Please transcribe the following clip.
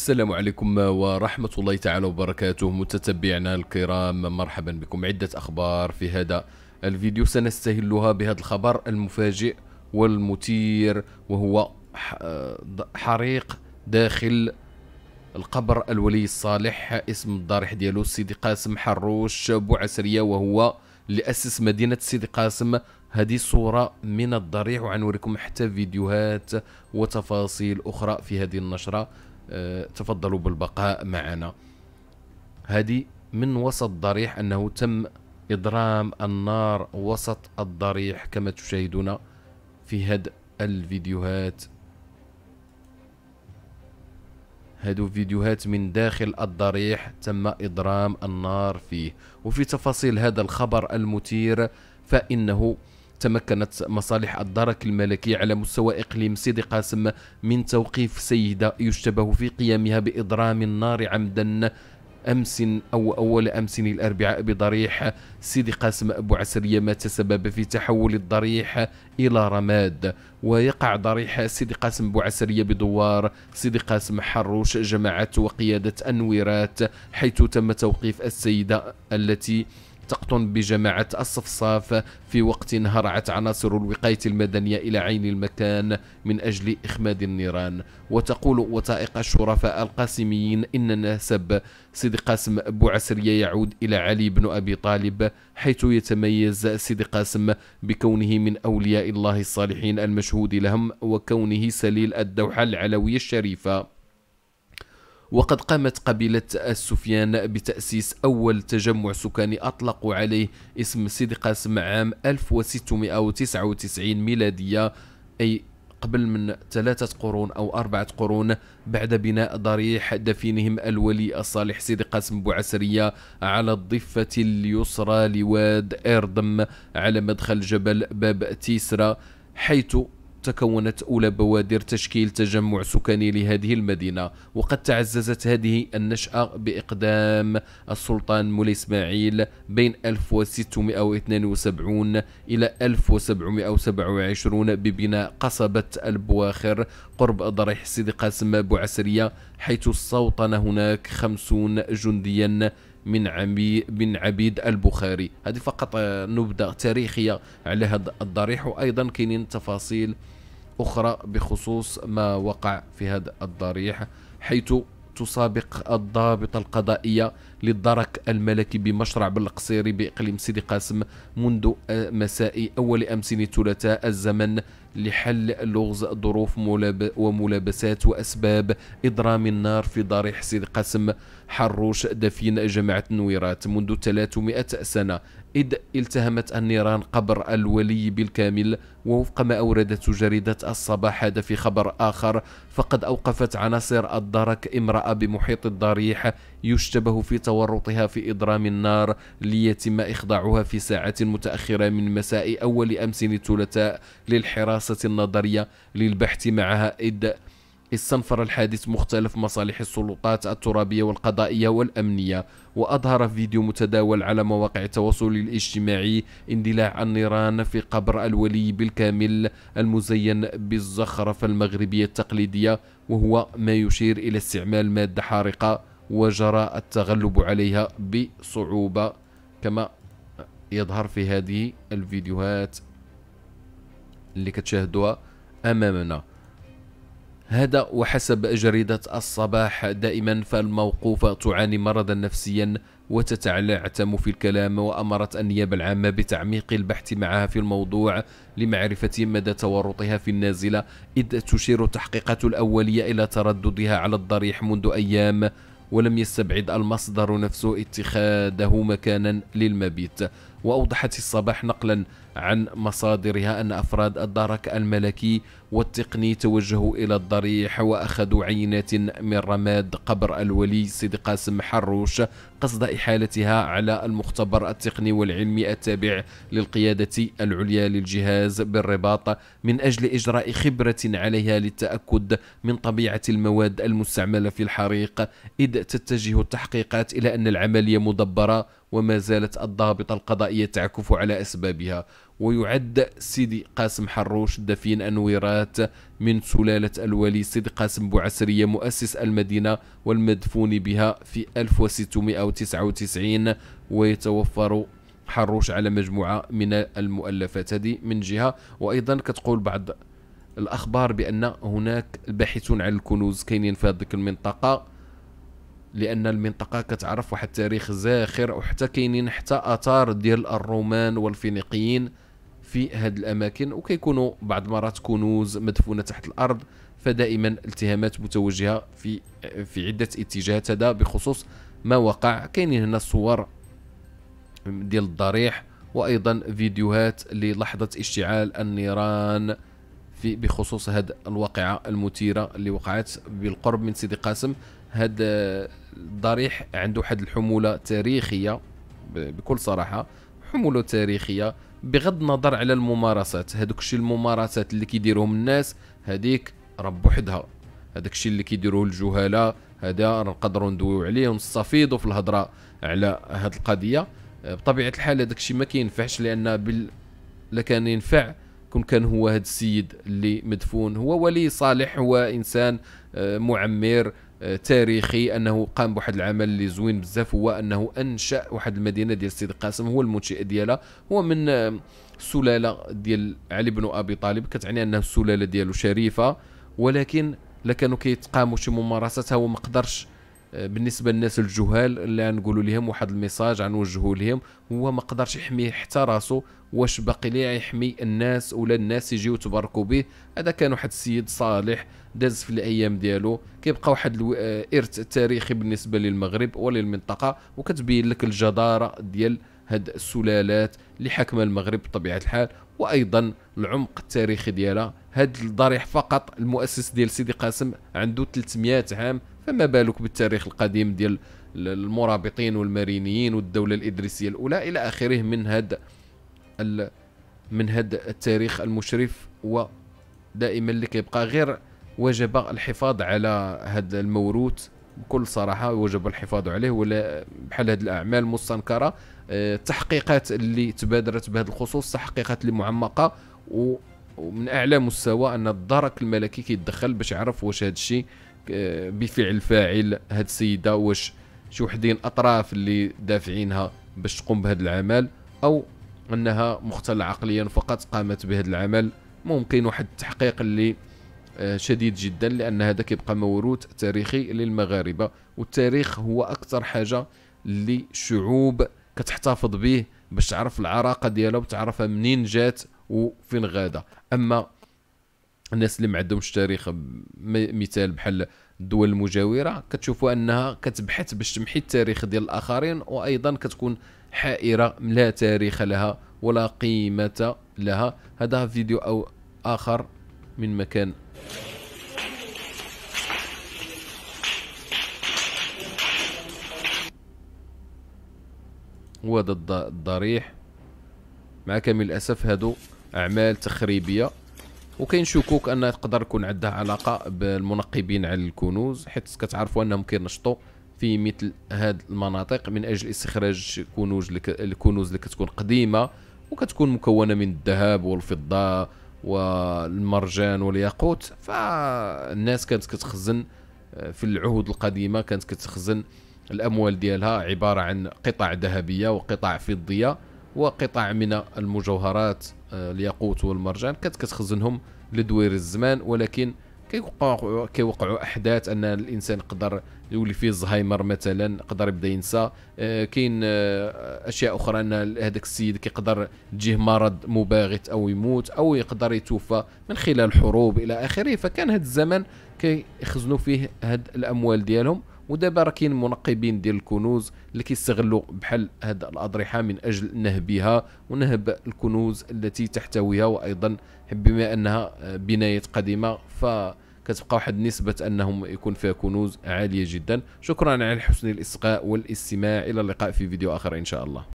السلام عليكم ورحمة الله تعالى وبركاته متتبعنا الكرام مرحبا بكم عدة أخبار في هذا الفيديو سنستهلها بهذا الخبر المفاجئ والمثير وهو حريق داخل القبر الولي الصالح اسم الضارح ديالو سيدي قاسم حروش بوعسرية وهو اللي أسس مدينة سيدي قاسم هذه صورة من الضريح وعنوريكم حتى فيديوهات وتفاصيل أخرى في هذه النشرة تفضلوا بالبقاء معنا هذه من وسط ضريح أنه تم إضرام النار وسط الضريح كما تشاهدون في هاد الفيديوهات هادو فيديوهات من داخل الضريح تم إضرام النار فيه وفي تفاصيل هذا الخبر المثير فإنه تمكنت مصالح الدرك الملكي على مستوى إقليم سيدي قاسم من توقيف سيدة يشتبه في قيامها بإضرام النار عمدا أمس أو أول أمس الأربعاء بضريح سيدي قاسم أبو عسرية ما تسبب في تحول الضريح إلى رماد ويقع ضريح سيدي قاسم أبو عسرية بدوار سيدي قاسم حروش جماعة وقيادة أنويرات حيث تم توقيف السيدة التي تقطن بجماعة الصفصاف في وقت هرعت عناصر الوقاية المدنية إلى عين المكان من أجل إخماد النيران وتقول وثائق الشرفاء القاسميين إن نسب سيد قاسم أبو عسرية يعود إلى علي بن أبي طالب حيث يتميز سيد قاسم بكونه من أولياء الله الصالحين المشهود لهم وكونه سليل الدوحة العلوية الشريفة وقد قامت قبيلة آل سفيان بتأسيس أول تجمع سكاني أطلقوا عليه اسم سيدي قاسم عام 1699 ميلادية أي قبل من ثلاثة قرون أو أربعة قرون بعد بناء ضريح دفينهم الولي الصالح سيدي قاسم بوعسرية على الضفة اليسرى لواد إردم على مدخل جبل باب تيسرى حيث تكونت أولى بوادر تشكيل تجمع سكاني لهذه المدينة وقد تعززت هذه النشأة بإقدام السلطان مولي إسماعيل بين 1672 إلى 1727 ببناء قصبة البواخر قرب ضريح سيدي قاسم بوعسرية حيث استوطن هناك خمسون جنديا من عمي من عبيد البخاري هذه فقط آه، نبذة تاريخية على هذا الضريح وأيضا كاينين تفاصيل أخرى بخصوص ما وقع في هذا الضريح حيث تسابق الضابطة القضائية للدرك الملكي بمشرع بالقصيري بإقليم سيدي قاسم منذ مساء أول أمس الثلاثاء الزمن لحل لغز ظروف وملابسات وأسباب إضرام النار في ضريح سيدي قاسم حروش دفين جماعة نويرات منذ 300 سنة إذ التهمت النيران قبر الولي بالكامل ووفق ما أوردته جريدة الصباح هذا في خبر آخر فقد أوقفت عناصر الدرك امرأة بمحيط الضريح يشتبه في تورطها في إضرام النار ليتم إخضاعها في ساعات متأخرة من مساء أول أمس الثلاثاء للحراسة النظرية للبحث معها إذ استنفر الحادث مختلف مصالح السلطات الترابية والقضائية والأمنية وأظهر فيديو متداول على مواقع التواصل الاجتماعي اندلاع النيران في قبر الولي بالكامل المزين بالزخرفة المغربية التقليدية وهو ما يشير إلى استعمال مادة حارقة وجرى التغلب عليها بصعوبة كما يظهر في هذه الفيديوهات اللي كتشاهدوها أمامنا هذا وحسب جريدة الصباح دائما فالموقوفة تعاني مرضا نفسيا وتتعلعتم في الكلام وأمرت النيابة العامة بتعميق البحث معها في الموضوع لمعرفة مدى تورطها في النازلة إذ تشير التحقيقات الأولية إلى ترددها على الضريح منذ أيام ولم يستبعد المصدر نفسه اتخاذه مكانا للمبيت وأوضحت الصباح نقلا عن مصادرها أن أفراد الدرك الملكي والتقني توجهوا إلى الضريح وأخذوا عينات من رماد قبر الولي سيد قاسم حروش قصد إحالتها على المختبر التقني والعلمي التابع للقيادة العليا للجهاز بالرباط من أجل إجراء خبرة عليها للتأكد من طبيعة المواد المستعملة في الحريق إذ تتجه التحقيقات إلى أن العملية مدبرة وما زالت الضابطة القضائية تعكف على أسبابها ويعد سيدي قاسم حروش دفين أنويرات من سلالة الولي سيدي قاسم بوعسرية مؤسس المدينة والمدفون بها في 1699 ويتوفر حروش على مجموعة من المؤلفات هذه من جهة وأيضا كتقول بعض الأخبار بأن هناك الباحثون عن الكنوز كاينين في هذه المنطقة لان المنطقه كتعرف واحد التاريخ زاخر وحتى كاينين حتى اثار ديال الرومان والفينيقيين في هذه الاماكن وكيكونوا بعض المرات كنوز مدفونه تحت الارض فدائما التهامات متوجهه في في عده اتجاهات هذا بخصوص ما وقع كاينين هنا الصور ديال الضريح وايضا فيديوهات للحظه اشتعال النيران في بخصوص هذه الواقعه المثيره اللي وقعت بالقرب من سيدي قاسم هذا الضريح عنده واحد الحموله تاريخيه بكل صراحه حموله تاريخيه بغض النظر على الممارسات هذوك الشيء الممارسات اللي كيديروهم الناس هذيك رب وحدها هذاك الشيء اللي كيديروه الجهاله هذا نقدروا ندويو عليه ونستفيضوا في الهضره على هذه القضيه بطبيعه الحال هذاك الشيء ما كينفعش لان بال... لكان ينفع كون كان هو هذا السيد اللي مدفون هو ولي صالح هو انسان آه، معمر آه، تاريخي انه قام بواحد العمل اللي زوين بزاف هو انه انشا واحد المدينه ديال سيد قاسم هو المنشئ ديالها هو من آه، سلاله ديال علي بن ابي طالب كتعني انه السلاله ديالو شريفه ولكن لكانوا كيتقاموا شي ممارسات هو ما قدرش بالنسبه للناس الجهال اللي نقولوا لهم واحد الميساج غنوجهوا لهم هو ما قدرش يحمي حتى راسو واش باقي لي يحمي الناس ولا الناس يجيو تباركوا به هذا كان واحد السيد صالح داز في الايام ديالو كيبقى واحد الارث التاريخي بالنسبه للمغرب وللمنطقه وكتبين لك الجداره ديال هاد السلالات اللي حاكمه المغرب بطبيعه الحال وايضا العمق التاريخي ديالها هاد الضريح فقط المؤسس ديال سيدي قاسم عنده 300 عام فما بالك بالتاريخ القديم ديال المرابطين والمارينيين والدوله الادريسيه الاولى الى اخره من هذا من هذا التاريخ المشرف ودائما اللي كيبقى غير وجب الحفاظ على هذا الموروث بكل صراحه وجب الحفاظ عليه ولا بحال هذه الاعمال المستنكره التحقيقات آه، اللي تبادرت بهذا الخصوص تحقيقات اللي معمقه ومن اعلى مستوى ان الدرك الملكي كيتدخل باش يعرف واش هذا الشيء آه، بفعل فاعل هاد السيده واش شي وحدين اطراف اللي دافعينها باش تقوم بهذا العمل او انها مختلة عقليا فقط قامت بهذا العمل ممكن واحد التحقيق اللي آه، شديد جدا لان هذا كيبقى موروث تاريخي للمغاربه والتاريخ هو اكثر حاجه اللي شعوب كتحتفظ به باش تعرف العراقه ديالها وتعرفها منين جات وفين غادا اما الناس اللي ما عندهمش تاريخ مثال بحال الدول المجاوره كتشوفوا انها كتبحث باش تمحي التاريخ ديال الاخرين وايضا كتكون حائره لا تاريخ لها ولا قيمه لها هذا فيديو او اخر من مكان هو هذا الضريح مع كامل الاسف هادو اعمال تخريبيه وكاين شكوك ان تقدر يكون عندها علاقه بالمنقبين على الكنوز حيت كتعرفوا انهم كينشطوا في مثل هذه المناطق من اجل استخراج كنوز الكنوز اللي كتكون قديمه وكتكون مكونه من الذهب والفضه والمرجان والياقوت فالناس كانت كتخزن آه، في العهود القديمه كانت كتخزن الاموال ديالها عباره عن قطع ذهبيه وقطع فضيه وقطع من المجوهرات آه، الياقوت والمرجان كانت كتخزنهم لدوير الزمان ولكن كيوقعوا كيوقعوا احداث ان الانسان قدر يولي فيه الزهايمر مثلا قدر يبدا ينسى آه، كاين آه، اشياء اخرى ان هذاك السيد كيقدر تجيه مرض مباغت او يموت او يقدر يتوفى من خلال حروب الى اخره فكان هذا الزمن كيخزنوا فيه هاد الاموال ديالهم ودابا راه كاين منقبين ديال الكنوز اللي كيستغلوا بحال هاد الاضرحه من اجل نهبها ونهب الكنوز التي تحتويها وايضا بما انها آه، بنايات قديمه ف كتبقى واحد نسبة أنهم يكون فيها كنوز عالية جدا شكرا على حسن الإصغاء والاستماع إلى اللقاء في فيديو آخر إن شاء الله